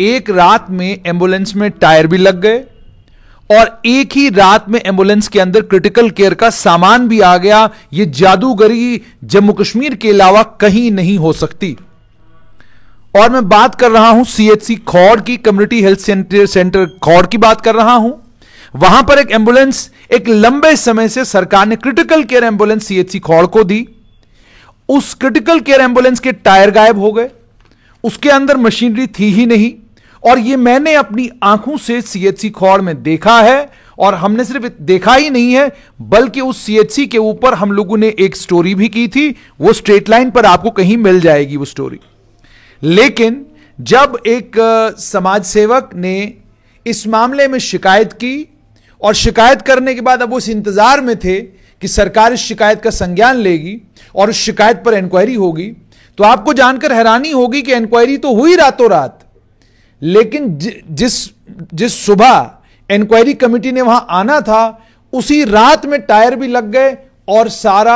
एक रात में एम्बुलेंस में टायर भी लग गए और एक ही रात में एम्बुलेंस के अंदर क्रिटिकल केयर का सामान भी आ गया यह जादूगरी जम्मू कश्मीर के अलावा कहीं नहीं हो सकती और मैं बात कर रहा हूं सीएचसी खौड़ की community health centre centre Khaur की बात कर रहा हूं वहां पर एक एम्बुलेंस एक लंबे समय से सरकार ने critical care ambulance CHC Khaur को दी उस क्रिटिकल केयर एम्बुलेंस के टायर गायब हो गए उसके अंदर मशीनरी थी ही नहीं और ये मैंने अपनी आंखों से सीएचसी खौड़ में देखा है और हमने सिर्फ देखा ही नहीं है बल्कि उस सीएचसी के ऊपर हम लोगों ने एक स्टोरी भी की थी वो स्ट्रेट लाइन पर आपको कहीं मिल जाएगी वो स्टोरी लेकिन जब एक समाज सेवक ने इस मामले में शिकायत की और शिकायत करने के बाद अब उस इस इंतजार में थे कि सरकार इस शिकायत का संज्ञान लेगी और उस शिकायत पर इंक्वायरी होगी तो आपको जानकर हैरानी होगी कि इंक्वायरी तो हुई रातों रात लेकिन ज, जिस जिस सुबह इंक्वायरी कमेटी ने वहां आना था उसी रात में टायर भी लग गए और सारा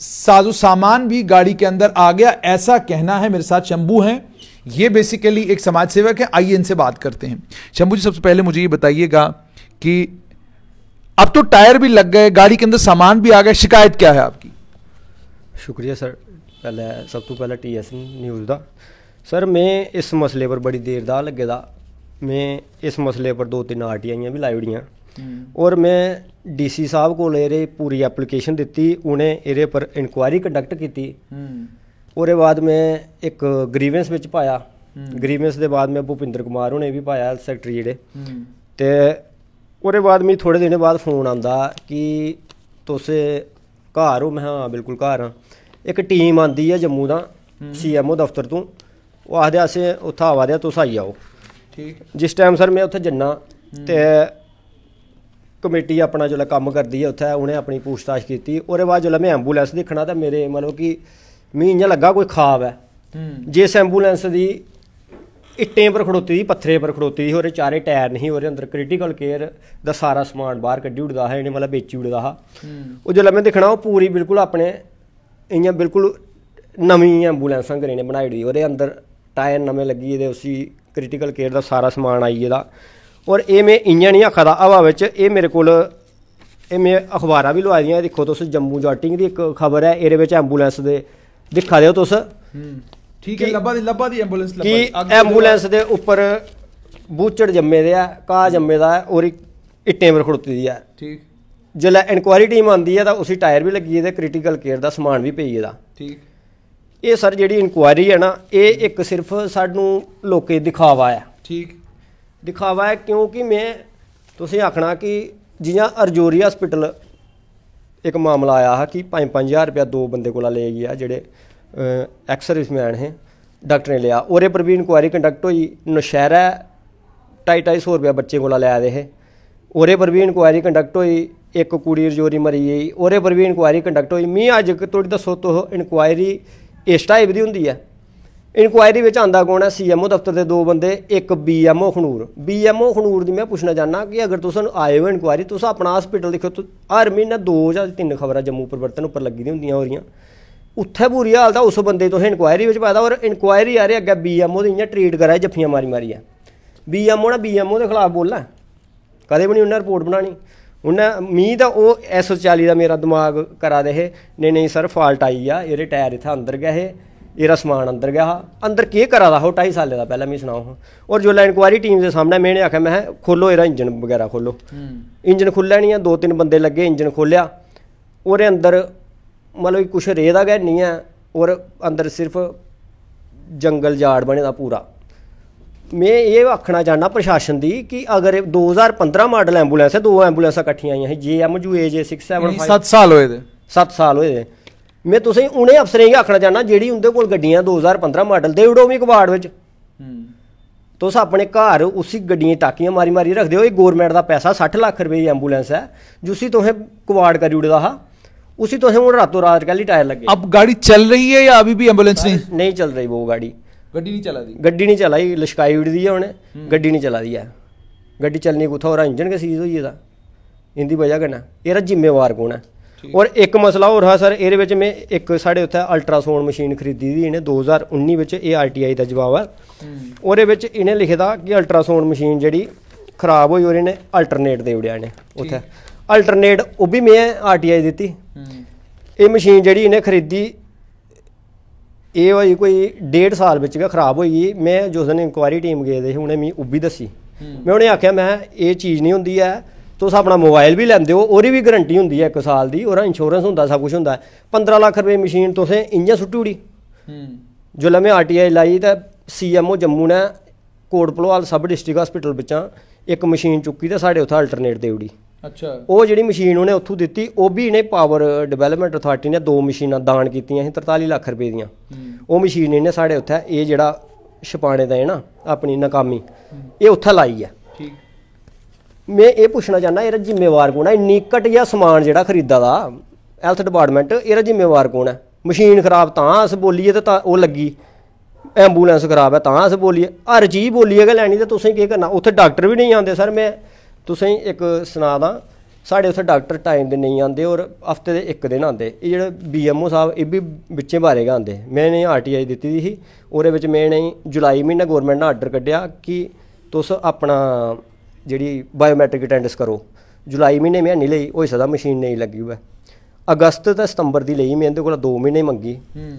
साजो सामान भी गाड़ी के अंदर आ गया ऐसा कहना है मेरे साथ शंभू हैं ये बेसिकली एक समाज सेवक है आइए इनसे बात करते हैं शंभू जी सबसे पहले मुझे ये बताइएगा कि अब तो टायर भी लग गए गाड़ी के अंदर सामान भी आ गया शिकायत क्या है आपकी शुक्रिया सर पहले सब तो पहले टी न्यूज़ का ਸਰ ਮੈਂ ਇਸ ਮਸਲੇ ਪਰ ਬੜੀ ਦੇਰ ਦਾ ਲੱਗੇ ਦਾ ਮੈਂ ਇਸ ਮਸਲੇ ਪਰ ਦੋ ਤਿੰਨ ਆਰਟੀਆਂ ਵੀ ਲਾਈਡੀਆਂ ਔਰ ਮੈਂ ਡੀਸੀ ਸਾਹਿਬ ਕੋਲ ਇਹਰੇ ਪੂਰੀ ਐਪਲੀਕੇਸ਼ਨ ਦਿੱਤੀ ਉਹਨੇ ਇਹਰੇ ਪਰ ਇਨਕੁਆਇਰੀ ਕੰਡਕਟ ਕੀਤੀ ਔਰ ਇਹ ਬਾਅਦ ਮੈਂ ਇੱਕ ਗ੍ਰੀਵੈਂਸ ਵਿੱਚ ਪਾਇਆ ਗ੍ਰੀਵੈਂਸ ਦੇ ਬਾਅਦ ਮੈਂ ਭੁਪਿੰਦਰ ਕੁਮਾਰ ਉਹਨੇ ਵੀ ਪਾਇਆ ਸੈਕਟਰੀ ਜਿਹੜੇ ਤੇ ਉਹਦੇ ਬਾਅਦ ਮੈਂ ਥੋੜੇ ਦਿਨੇ ਬਾਅਦ ਫੋਨ ਆਉਂਦਾ ਕਿ ਤੁਸੀਂ ਘਰ ਹੋ ਮੈਂ ਹਾਂ ਬਿਲਕੁਲ ਘਰ ਹਾਂ ਇੱਕ ਟੀਮ ਆਂਦੀ ਹੈ ਜੰਮੂ ਦਾ ਸੀਐਮਓ ਦਫ਼ਤਰ ਤੋਂ ਉਹ आखदे ਸੇ ਉੱਥਾ आवा दे ਤੁਸੀਂ ਆਈ ਜਾਓ ਠੀਕ ਜਿਸ ਟਾਈਮ ਸਰ ਮੈਂ ਉੱਥੇ ਜੰਨਾ ਤੇ ਕਮੇਟੀ ਆਪਣਾ ਜਿਹੜਾ ਕੰਮ ਕਰਦੀ ਹੈ ਉੱਥੇ ਉਹਨੇ ਆਪਣੀ ਪੁੱਛਤਾਛ ਕੀਤੀ ਉਹਦੇ ਬਾਅਦ ਜਦੋਂ ਮੈਂ ਐਂਬੂਲੈਂਸ ਦੇਖਣਾ ਤਾਂ ਮੇਰੇ ਮਤਲਬ ਕਿ ਮੀਂਹ ਇੰਜ ਲੱਗਾ ਕੋਈ ਖਾਬ ਹੈ ਜਿਸ ਐਂਬੂਲੈਂਸ ਦੀ ਇੱਟੇ ਪਰ ਖੜੋਤੀ ਦੀ ਪੱਥਰੇ ਪਰ ਖੜੋਤੀ ਦੀ ਉਹਦੇ ਚਾਰੇ ਟਾਇਰ ਨਹੀਂ ਉਹਦੇ ਅੰਦਰ ਕ੍ਰਿਟੀਕਲ ਕੇਅਰ ਦਾ ਸਾਰਾ ਸਮਾਨ ਬਾਹਰ ਕੱਢੀ ਉੜਦਾ ਹੈ ਇਹਨੇ ਮਤਲਬ ਵੇਚੀ ਉੜਦਾ ਹਾ ਉਹ ਜਦੋਂ ਮੈਂ ਦੇਖਣਾ ਉਹ ਪੂਰੀ ਬਿਲਕੁਲ ਆਪਣੇ ਇੰਜ ਬਿਲਕੁਲ ਨਵੀਂ ਐਂਬੂਲੈਂਸਾਂ ਘਰੇ ਨੇ ਬਣਾਈ ਦੀ ਉਹਦੇ ਅੰਦਰ ਟਾਇਰ ਨਵੇਂ ਲੱਗੀ ਇਹਦੇ ਉਸੀ ਕ੍ਰਿਟੀਕਲ ਕੇਅਰ ਦਾ ਸਾਰਾ ਸਮਾਨ ਆਈ ਇਹਦਾ ਔਰ ਐਵੇਂ ਇੰਜਨ ਹੀ ਖਦਾ ਹਵਾ ਵਿੱਚ ਇਹ ਮੇਰੇ ਕੋਲ ਇਹ ਮੈਂ ਅਖਬਾਰਾਂ ਵੀ ਲਵਾ ਦੀਆਂ ਦੇਖੋ ਤੁਸੀਂ ਜੰਮੂ ਜਾਟਿੰਗ ਦੀ ਇੱਕ ਖਬਰ ਹੈ ਇਹਦੇ ਵਿੱਚ ਐਂਬੂਲੈਂਸ ਦੇ ਦਿਖਾ ਦਿਓ ਤੁਸੀਂ ਹੂੰ ਠੀਕ ਹੈ ਲੱਭਾ ਦੀ ਲੱਭਾ ਦੀ ਐਂਬੂਲੈਂਸ ਲੱਭਾ ਕੀ ਐਂਬੂਲੈਂਸ ਦੇ ਉੱਪਰ ਬੂਚੜ ਜੰਮੇ ਦੇ ਆ ਕਾ ਜੰਮੇ ਦਾ ਔਰ ਇੱਟੇ ਵਰ ਖੜੁੱਤੀ ਦੀ ਆ ਠੀਕ ਜਦ ਲੈ ਇਨਕੁਆਇਰੀ ਟੀਮ ਆਉਂਦੀ ਆ ਤਾਂ ਉਸੇ ਟਾਇਰ ਵੀ ਲੱਗੀ ਇਹਦੇ ਕ੍ਰਿਟੀਕਲ ਕੇਅਰ ਦਾ ਸਮਾਨ ਵੀ ਪਈ ਇਹਦਾ ਠੀਕ ਇਹ ਸਰ ਜਿਹੜੀ ਇਨਕੁਆਇਰੀ ਹੈ ਨਾ ਇਹ ਇੱਕ ਸਿਰਫ ਸਾਨੂੰ ਲੋਕੇ ਦਿਖਾਵਾ ਹੈ ਠੀਕ ਦਿਖਾਵਾ ਹੈ ਕਿਉਂਕਿ ਮੈਂ ਤੁਸੀਂ ਆਖਣਾ ਕਿ ਜਿਹਾਂ ਅਰਜੋਰੀ ਹਸਪੀਟਲ ਇੱਕ ਮਾਮਲਾ ਆਇਆ ਹੈ ਕਿ 5-5000 ਰੁਪਏ ਦੋ ਬੰਦੇ ਕੋਲ ਲੈ ਗਿਆ ਜਿਹੜੇ ਮੈਨ ਹੈ ਡਾਕਟਰ ਨੇ ਲਿਆ ਔਰੇ ਪਰ ਵੀ ਇਨਕੁਆਇਰੀ ਕੰਡਕਟ ਹੋਈ ਨਸਹਿਰਾ ਟਾਈ 100 ਰੁਪਇਆ ਬੱਚੇ ਕੋਲ ਲੈ ਆਦੇ ਹੈ ਔਰੇ ਪਰ ਵੀ ਇਨਕੁਆਇਰੀ ਕੰਡਕਟ ਹੋਈ ਇੱਕ ਕੁੜੀ ਅਰਜੋਰੀ ਮਰੀ ਗਈ ਔਰੇ ਪਰ ਵੀ ਇਨਕੁਆਇਰੀ ਕੰਡਕਟ ਹੋਈ ਮੀ ਅੱਜ ਤੋੜੀ ਦੱਸੋ ਤੋ ਇਨਕੁਆਇਰੀ ਇਸ ਟਾਈਪ ਦੀ ਹੁੰਦੀ ਹੈ ਇਨਕੁਆਇਰੀ ਵਿੱਚ ਆਂਦਾ ਕੌਣ ਹੈ ਸੀਐਮਓ ਦਫ਼ਤਰ ਦੇ ਦੋ ਬੰਦੇ ਇੱਕ ਬੀਐਮਓ ਖਨੂਰ ਬੀਐਮਓ ਖਨੂਰ ਦੀ ਮੈਂ ਪੁੱਛਣਾ ਚਾਹਨਾ ਕਿ ਅਗਰ ਤੁਸੀਂ ਆਏ ਹੋ ਇਨਕੁਆਇਰੀ ਤੁਸੀਂ ਆਪਣਾ ਹਸਪੀਟਲ ਦੇਖੋ ਹਰ ਮਹੀਨੇ ਦੋ ਜਾਂ ਤਿੰਨ ਖਬਰਾਂ ਜੰਮੂ ਪਰਿਵਰਤਨ ਉੱਪਰ ਲੱਗੀ ਦੀ ਹੁੰਦੀਆਂ ਹੋ ਰਹੀਆਂ ਉੱਥੇ ਬੁਰੀ ਹਾਲਤ ਦਾ ਉਸ ਬੰਦੇ ਤੋਂ ਇਨਕੁਆਇਰੀ ਵਿੱਚ ਪਾਇਦਾ ਔਰ ਇਨਕੁਆਇਰੀ ਆ ਰਹੀ ਅੱਗੇ ਬੀਐਮਓ ਦੀ ਇੰਨਾ ਟ੍ਰੀਟ ਕਰਾਇਆ ਜੱਫੀਆਂ ਮਾਰੀ ਮਾਰੀ ਆ ਬੀਐਮਓ ਨਾ ਬੀਐਮਓ ਦੇ ਖਿਲਾਫ ਬੋਲਣਾ ਕਦੇ ਵੀ ਨਹੀਂ ਉਹਨਾਂ ਰਿਪੋਰਟ ਬਣਾਣੀ ਉਹਨਾਂ ਮੀਂਹ ਦਾ ਉਹ S40 ਦਾ ਮੇਰਾ ਦਿਮਾਗ ਕਰਾ ਦੇ ਇਹ ਨਹੀਂ ਨਹੀਂ ਸਰ ਫਾਲਟ ਆਈ ਆ ਇਹਦੇ ਟਾਇਰ ਇਥੇ ਅੰਦਰ ਗਿਆ ਇਹ ਇਹਦਾ ਸਮਾਨ ਅੰਦਰ ਗਿਆ ਅੰਦਰ ਕੀ ਕਰਾ ਦਾ ਹੋ 2.5 ਸਾਲੇ ਦਾ ਪਹਿਲਾਂ ਮੈਂ ਹਾਂ ਔਰ ਜੋ ਇਨਕੁਆਰੀ ਟੀਮ ਦੇ ਸਾਹਮਣੇ ਮੈਨੇ ਆਖਿਆ ਮੈਂ ਖੋਲੋ ਇਹਦਾ ਇੰਜਨ ਵਗੈਰਾ ਖੋਲੋ ਇੰਜਨ ਖੁੱਲਿਆ ਨਹੀਂ ਆ ਦੋ ਤਿੰਨ ਬੰਦੇ ਲੱਗੇ ਇੰਜਨ ਖੋਲਿਆ ਉਹਦੇ ਅੰਦਰ ਮਤਲਬ ਕੁਛ ਰੇਹ ਦਾ ਗਿਆ ਨਹੀਂ ਆ ਔਰ ਅੰਦਰ ਸਿਰਫ ਜੰਗਲ ਝਾੜ ਬਣੇ ਦਾ ਪੂਰਾ ਮੈਂ ਇਹ ਆਖਣਾ ਚਾਹਣਾ ਪ੍ਰਸ਼ਾਸਨ ਦੀ ਕਿ ਅਗਰ 2015 ਮਾਡਲ ਐਂਬੂਲੈਂਸ ਹੈ ਦੋ ਐਂਬੂਲੈਂਸਾਂ ਇਕੱਠੀਆਂ ਆਈਆਂ ਹੈ ਜੀਐਮਯੂਏਜੇ 675 7 ਸਾਲ ਹੋਏ ਦੇ 7 ਸਾਲ ਹੋਏ ਦੇ ਮੈਂ ਤੁਸੀਂ ਉਹਨੇ ਅਫਸਰਾਂ ਇਹ ਆਖਣਾ ਚਾਹਣਾ ਜਿਹੜੀ ਉਹਦੇ ਕੋਲ ਗੱਡੀਆਂ 2015 ਮਾਡਲ ਦੇ ਉਡੋ ਵੀ ਵਿੱਚ ਤੁਸੀਂ ਆਪਣੇ ਘਰ ਉਸੇ ਗੱਡੀਆਂ ਟਾਕੀਆਂ ਮਾਰੀ ਮਾਰੀ ਰੱਖਦੇ ਹੋ ਇਹ ਗਵਰਨਮੈਂਟ ਦਾ ਪੈਸਾ 60 ਲੱਖ ਰੁਪਏ ਦੀ ਐਂਬੂਲੈਂਸ ਹੈ ਜੁਸੀ ਤੁਸੀਂ ਕਬਾੜ ਕਰ ਜੁੜਦਾ ਹਾ ਉਸੇ ਤੁਸੀਂ ਹੁਣ ਰਾਤੋਂ ਰਾਤ ਕੱਲੀ ਟਾਇਰ ਲੱਗੇ ਅਬ ਗਾੜੀ ਚੱਲ ਰਹੀ ਹੈ ਜਾਂ ਅਭੀ ਵੀ ਐਂਬੂਲੈਂਸ ਨਹੀਂ ਨਹੀਂ ਚੱਲ ਰਹੀ ਉਹ ਗਾੜੀ ਗੱਡੀ ਨਹੀਂ ਚਲਾਦੀ ਗੱਡੀ ਨਹੀਂ ਚਲਾਈ ਲਸ਼ਕਾਈ ਉੜਦੀ ਹੈ ਉਹਨੇ ਗੱਡੀ ਨਹੀਂ ਚਲਾਦੀ ਹੈ ਗੱਡੀ ਚੱਲਣੀ ਕੁਥਾ ਹੋਰ ਇੰਜਨ ਕੇ ਸੀਜ਼ ਹੋਈ ਇਹਦਾ ਇੰਦੀ ਵਜ੍ਹਾ ਕਰਨਾ ਇਹਦਾ ਜ਼ਿੰਮੇਵਾਰ ਕੌਣ ਹੈ ਔਰ ਇੱਕ ਮਸਲਾ ਹੋਰ ਹੈ ਸਰ ਇਹਦੇ ਵਿੱਚ ਮੈਂ ਇੱਕ ਸਾਡੇ ਉੱਥੇ ਅਲਟਰਾਸਾਉਂਡ ਮਸ਼ੀਨ ਖਰੀਦੀ ਦੀ ਇਹਨੇ 2019 ਵਿੱਚ ਇਹ ਆਰਟੀਆਈ ਦਾ ਜਵਾਬ ਹੈ ਉਹਦੇ ਵਿੱਚ ਇਹਨੇ ਲਿਖਦਾ ਕਿ ਅਲਟਰਾਸਾਉਂਡ ਮਸ਼ੀਨ ਜਿਹੜੀ ਖਰਾਬ ਹੋਈ ਔਰ ਇਹਨੇ ਅਲਟਰਨੇਟ ਦੇ ਉੜਿਆ ਨੇ ਉੱਥੇ ਅਲਟਰਨੇਟ ਉਹ ਵੀ ਮੈਂ ਆਰਟੀਆਈ ਦਿੱਤੀ ਇਹ ਮਸ਼ੀਨ ਜਿਹੜੀ ਇਹਨੇ ਖਰੀਦੀ ਇਹ ਵਈ ਕੋਈ 1.5 ਸਾਲ ਵਿੱਚ ਗਾ ਖਰਾਬ ਹੋਈ ਮੈਂ ਜੋ ਦਿਨ ਇਨਕੁਆਇਰੀ ਟੀਮ ਗਏ ਦੇ ਹੁਣੇ ਮੈਂ ਉੱਬੀ ਦੱਸੀ ਮੈਂ ਉਹਨੇ ਆਖਿਆ ਮੈਂ ਇਹ ਚੀਜ਼ ਨਹੀਂ ਹੁੰਦੀ ਐ ਤੁਸੀਂ ਆਪਣਾ ਮੋਬਾਈਲ ਵੀ ਲੈਂਦੇ ਹੋ ਉਹਦੀ ਵੀ ਗਾਰੰਟੀ ਹੁੰਦੀ ਐ 1 ਸਾਲ ਦੀ ਔਰ ਇੰਸ਼ੋਰੈਂਸ ਹੁੰਦਾ ਸਭ ਕੁਝ ਹੁੰਦਾ 15 ਲੱਖ ਰੁਪਏ ਮਸ਼ੀਨ ਤੁਸੀਂ ਇੰਜਾਂ ਸੁੱਟੂੜੀ ਜੋ ਲਵੇਂ ਆਰਟੀਆਈ ਲਾਈ ਤਾਂ ਸੀਐਮਓ ਜੰਮੂ ਨੇ ਕੋਟਪਲਵਾਲ ਸਬ ਡਿਸਟ੍ਰਿਕਟ ਹਸਪੀਟਲ ਵਿੱਚਾਂ ਇੱਕ ਮਸ਼ੀਨ ਚੁੱਕੀ ਤੇ ਸਾਡੇ ਉੱਥੇ ਅਲਟਰਨੇਟ ਉੜੀ ਅੱਛਾ ਉਹ ਜਿਹੜੀ ਮਸ਼ੀਨ ਉਹਨੇ ਉੱਥੋਂ ਦਿੱਤੀ ਉਹ ਵੀ ਇਹਨੇ ਪਾਵਰ ਡਿਵੈਲਪਮੈਂਟ ਅਥਾਰਟੀ ਨੇ ਦੋ ਮਸ਼ੀਨਾਂ ਦਾਨ ਕੀਤੀਆਂ ਸੀ 43 ਲੱਖ ਰੁਪਏ ਦੀਆਂ ਉਹ ਮਸ਼ੀਨ ਇਹਨੇ ਸਾਡੇ ਉੱਥੇ ਇਹ ਜਿਹੜਾ ਛਪਾਣੇ ਦਾ ਹੈ ਨਾ ਆਪਣੀ ਨਾਕਾਮੀ ਇਹ ਉੱਥੇ ਲਾਈ ਹੈ ਠੀਕ ਮੈਂ ਇਹ ਪੁੱਛਣਾ ਚਾਹੁੰਦਾ ਇਹ ਜ਼ਿੰਮੇਵਾਰ ਕੌਣ ਹੈ ਇੰਨੀ ਘਟਿਆ ਸਮਾਨ ਜਿਹੜਾ ਖਰੀਦਾ ਦਾ ਹੈਲਥ ਡਿਪਾਰਟਮੈਂਟ ਇਹ ਜ਼ਿੰਮੇਵਾਰ ਕੌਣ ਹੈ ਮਸ਼ੀਨ ਖਰਾਬ ਤਾਂ ਅਸ ਬੋਲੀਏ ਤੇ ਤਾਂ ਉਹ ਲੱਗੀ ਐਂਬੂਲੈਂਸ ਖਰਾਬ ਹੈ ਤਾਂ ਅਸ ਬੋਲੀਏ ਹਰ ਚੀਜ਼ ਬੋਲੀਏਗਾ ਲੈਣੀ ਤੇ ਤੁਸੀਂ ਕੀ ਕਰਨਾ ਉੱਥੇ ਡਾਕਟਰ ਵੀ ਨਹੀਂ ਆਉਂਦੇ ਸਰ ਮੈਂ ਤੁਸੀਂ ਇੱਕ ਸੁਣਾਦਾ ਸਾਡੇ ਉੱਥੇ ਡਾਕਟਰ ਟਾਈਮ ਦੇ ਨਹੀਂ ਆਉਂਦੇ ਔਰ ਹਫਤੇ ਦੇ ਇੱਕ ਦਿਨ ਆਉਂਦੇ ਇਹ ਜਿਹੜੇ ਬੀਐਮਓ ਸਾਹਿਬ ਇਹ ਵੀ ਵਿੱਚੇ ਬਾਰੇ ਗਾਉਂਦੇ ਮੈਂ ਨੇ ਆਰਟੀਆਈ ਦਿੱਤੀ ਦੀ ਸੀ ਉਹਦੇ ਵਿੱਚ ਮੈਂ ਨੇ ਜੁਲਾਈ ਮਹੀਨਾ ਗਵਰਨਮੈਂਟ ਨੇ ਆਰਡਰ ਕੱਢਿਆ ਕਿ ਤੁਸ ਆਪਣਾ ਜਿਹੜੀ ਬਾਇਓਮੈਟ੍ਰਿਕ ਅਟੈਂਡੈਂਸ ਕਰੋ ਜੁਲਾਈ ਮਹੀਨੇ ਮੈਂ ਨਹੀਂ ਲਈ ਹੋਈ ਸਦਾ ਮਸ਼ੀਨ ਨਹੀਂ ਲੱਗੀ ਹੋਇਆ ਅਗਸਤ ਤੇ ਸਤੰਬਰ ਦੀ ਲਈ ਮੈਂ ਇਹਦੇ ਕੋਲ 2 ਮਹੀਨੇ ਮੰਗੀ ਹੂੰ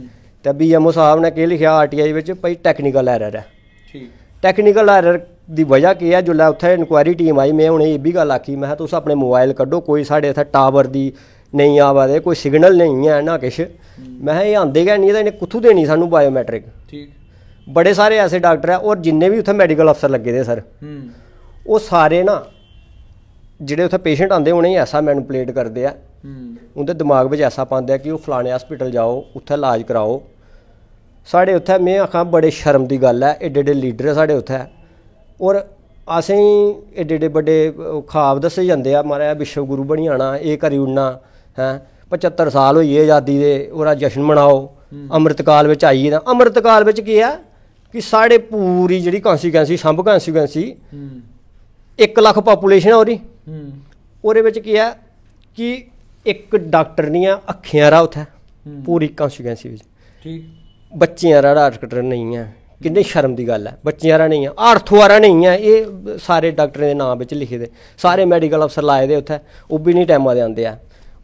ਤੇ ਬੀਐਮਓ ਸਾਹਿਬ ਨੇ ਕਿਹਾ ਲਿਖਿਆ ਆਰਟੀਆਈ ਵਿੱਚ ਭਾਈ ਟੈਕਨੀਕਲ ਐਰਰ ਹੈ ਠੀਕ ਟੈਕਨੀਕਲ ਐਰਰ ਦੀ ਵਜ੍ਹਾ ਕੀ ਹੈ ਜੁਲਾ ਉੱਥੇ ਇਨਕੁਆਇਰੀ ਟੀਮ ਆਈ ਮੈਂ ਉਹਨੇ ਇਹ ਵੀ ਗੱਲ ਆਖੀ ਮੈਂ ਤੁਸੀਂ ਆਪਣੇ ਮੋਬਾਈਲ ਕੱਢੋ ਕੋਈ ਸਾਡੇ ਇੱਥੇ ਟਾਵਰ ਦੀ ਨਹੀਂ ਆਵਾ ਦੇ ਕੋਈ ਸਿਗਨਲ ਨਹੀਂ ਹੈ ਨਾ ਕਿਛ ਮੈਂ ਇਹ ਆਂਦੇ ਗਏ ਨਹੀਂ ਤਾਂ ਇਹਨੇ ਕਿੱਥੋਂ ਦੇਣੀ ਸਾਨੂੰ ਬਾਇਓਮੈਟ੍ਰਿਕ ਠੀਕ ਬੜੇ ਸਾਰੇ ਐਸੇ ਡਾਕਟਰ ਆ ਔਰ ਜਿੰਨੇ ਵੀ ਉੱਥੇ ਮੈਡੀਕਲ ਅਫਸਰ ਲੱਗੇ ਦੇ ਸਰ ਹੂੰ ਉਹ ਸਾਰੇ ਨਾ ਜਿਹੜੇ ਉੱਥੇ ਪੇਸ਼ੈਂਟ ਆਂਦੇ ਹੋਣੇ ਐਸਾ ਮੈਨੂਪਲੇਟ ਕਰਦੇ ਆ ਹੂੰ ਉਹਦੇ ਦਿਮਾਗ ਵਿੱਚ ਐਸਾ ਪਾਉਂਦੇ ਆ ਕਿ ਉਹ ਫਲਾਣੇ ਹਸਪੀਟਲ ਜਾਓ ਉੱਥੇ ਇਲਾਜ ਕਰਾਓ ਸਾਡੇ ਉੱਥੇ ਮੈਂ ਆਖਾਂ ਬੜੇ ਸ਼ਰਮ ਦੀ ਗੱਲ ਹੈ ਏਡੇ ਏਡੇ ਲੀਡਰ ਸਾਡੇ ਉੱਥੇ ਔਰ ਅਸੀਂ ਏਡੇ ਏਡੇ ਵੱਡੇ ਖਾਬ ਦੱਸੇ ਜਾਂਦੇ ਆ ਮਾਰਿਆ ਵਿਸ਼ਵ ਗੁਰੂ ਬਣੀ ਆਣਾ ਇਹ ਕਰੀ ਉਣਾ ਹੈ 75 ਸਾਲ ਹੋਈ ਏ ਆਜ਼ਾਦੀ ਦੇ ਉਹਰਾ ਜਸ਼ਨ ਮਨਾਓ ਅੰਮ੍ਰਿਤ ਕਾਲ ਵਿੱਚ ਆਈਏ ਨਾ ਅੰਮ੍ਰਿਤ ਕਾਲ ਵਿੱਚ ਕੀ ਆ ਕਿ ਸਾਡੇ ਪੂਰੀ ਜਿਹੜੀ ਕੌਂਸੀਕੈਂਸੀ ਸੰਭ ਕੌਂਸੀਕੈਂਸੀ ਹੂੰ 1 ਲੱਖ ਪੋਪੂਲੇਸ਼ਨ ਹੈ ਉਹਦੀ ਹੂੰ ਉਹਦੇ ਵਿੱਚ ਕੀ ਆ ਕਿ ਇੱਕ ਡਾਕਟਰ ਨਹੀਂ ਆ ਅੱਖਿਆਂ ਰਾ ਉਥੇ ਪੂਰੀ ਕੌਂਸੀਕੈਂਸੀ ਵਿੱਚ ਠੀਕ ਬੱਚਿਆਂ ਰਾ ਡਾਕਟਰ ਨਹੀਂ ਆ किन्ने शर्म दी गल्ल ऐ बच्चें आह्ला नेईं ऐ हाड़थू आह्ला नेईं ऐ एह् सारे डाक्टरें दे नांऽ बिच लिखे दे सारे मैडिकल अफसर लाए दे उत्थै ओह् बी निं टैमा दे आंदे ऐ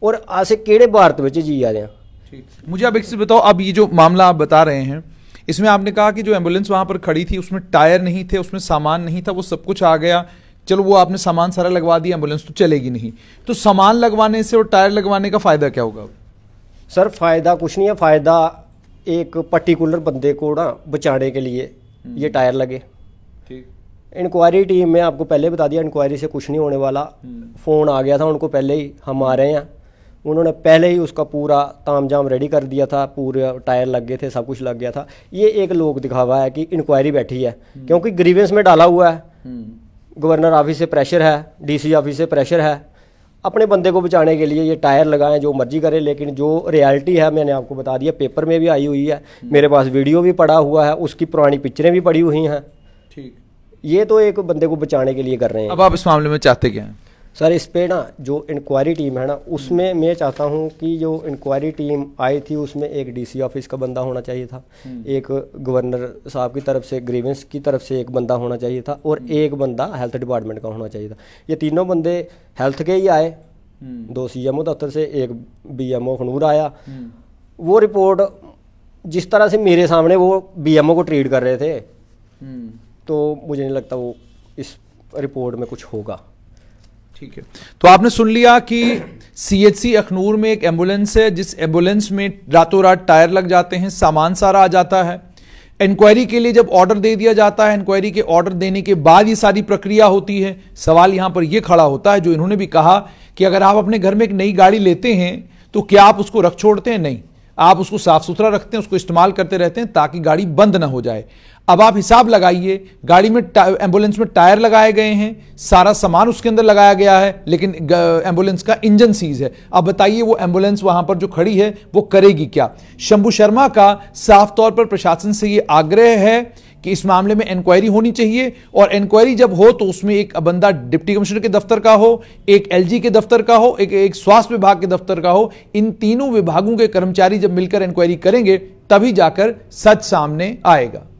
और अस केह्ड़े भारत बिच जिया दे हैं मुझे अब एक चीज़ बताओ अब ये जो मामला आप बता रहे हैं इसमें आपने कहा कि जो एम्बुलेंस वहाँ पर खड़ी थी उसमें टायर नहीं थे उसमें सामान नहीं था वो सब कुछ आ गया चलो वो आपने सामान सारा लगवा दिया एम्बुलेंस तो चलेगी नहीं तो सामान लगवाने से और टायर लगवाने का फ़ायदा क्या होगा सर फ़ायदा कुछ नहीं है फ़ायदा एक पर्टिकुलर बंदे को ना बचाने के लिए हम्म। ये टायर लगे ठीक इंक्वायरी टीम में आपको पहले बता दिया इंक्वायरी से कुछ नहीं होने वाला फ़ोन हम्म। आ गया था उनको पहले ही हम आ रहे हैं उन्होंने पहले ही उसका पूरा ताम जाम रेडी कर दिया था पूरे टायर लग गए थे सब कुछ लग गया था ये एक लोग दिखावा है कि इंक्वायरी बैठी है हम्म। क्योंकि ग्रीवेंस में डाला हुआ है गवर्नर ऑफिस से प्रेशर है डीसी ऑफिस से प्रेशर है अपने बंदे को बचाने के लिए ये टायर लगाएं जो मर्जी करें लेकिन जो रियलिटी है मैंने आपको बता दिया पेपर में भी आई हुई है हम्म। मेरे पास वीडियो भी पड़ा हुआ है उसकी पुरानी पिक्चरें भी पड़ी हुई हैं ठीक ये तो एक बंदे को बचाने के लिए कर रहे हैं अब आप इस मामले में चाहते क्या हैं सर इस पर ना जो इंक्वायरी टीम है ना उसमें हम्म। मैं चाहता हूँ कि जो इंक्वायरी टीम आई थी उसमें एक डीसी ऑफिस का बंदा होना चाहिए था हम्म। एक गवर्नर साहब की तरफ से ग्रीवेंस की तरफ से एक बंदा होना चाहिए था और हम्म। एक बंदा हेल्थ डिपार्टमेंट का होना चाहिए था ये तीनों बंदे हेल्थ के ही आए दो सी एम दफ्तर से एक बी एम ओ आया वो रिपोर्ट जिस तरह से मेरे सामने वो बी एम ओ को ट्रीट कर रहे थे तो मुझे नहीं लगता वो इस रिपोर्ट में कुछ होगा ठीक है तो आपने सुन लिया कि सीएचसी अखनूर में एक एम्बुलेंस है जिस एम्बुलेंस में रातों रात टायर लग जाते हैं सामान सारा आ जाता है इंक्वायरी के लिए जब ऑर्डर दे दिया जाता है इंक्वायरी के ऑर्डर देने के बाद ये सारी प्रक्रिया होती है सवाल यहां पर यह खड़ा होता है जो इन्होंने भी कहा कि अगर आप अपने घर में एक नई गाड़ी लेते हैं तो क्या आप उसको रख छोड़ते हैं नहीं आप उसको साफ सुथरा रखते हैं उसको इस्तेमाल करते रहते हैं ताकि गाड़ी बंद ना हो जाए अब आप हिसाब लगाइए गाड़ी में एम्बुलेंस में टायर लगाए गए हैं सारा सामान उसके अंदर लगाया गया है लेकिन एम्बुलेंस का इंजन सीज है अब बताइए वो एम्बुलेंस वहां पर जो खड़ी है वो करेगी क्या शंभू शर्मा का साफ तौर पर प्रशासन से ये आग्रह है कि इस मामले में इंक्वायरी होनी चाहिए और इंक्वायरी जब हो तो उसमें एक बंदा डिप्टी कमिश्नर के दफ्तर का हो एक एलजी के दफ्तर का हो एक, एक स्वास्थ्य विभाग के दफ्तर का हो इन तीनों विभागों के कर्मचारी जब मिलकर इंक्वायरी करेंगे तभी जाकर सच सामने आएगा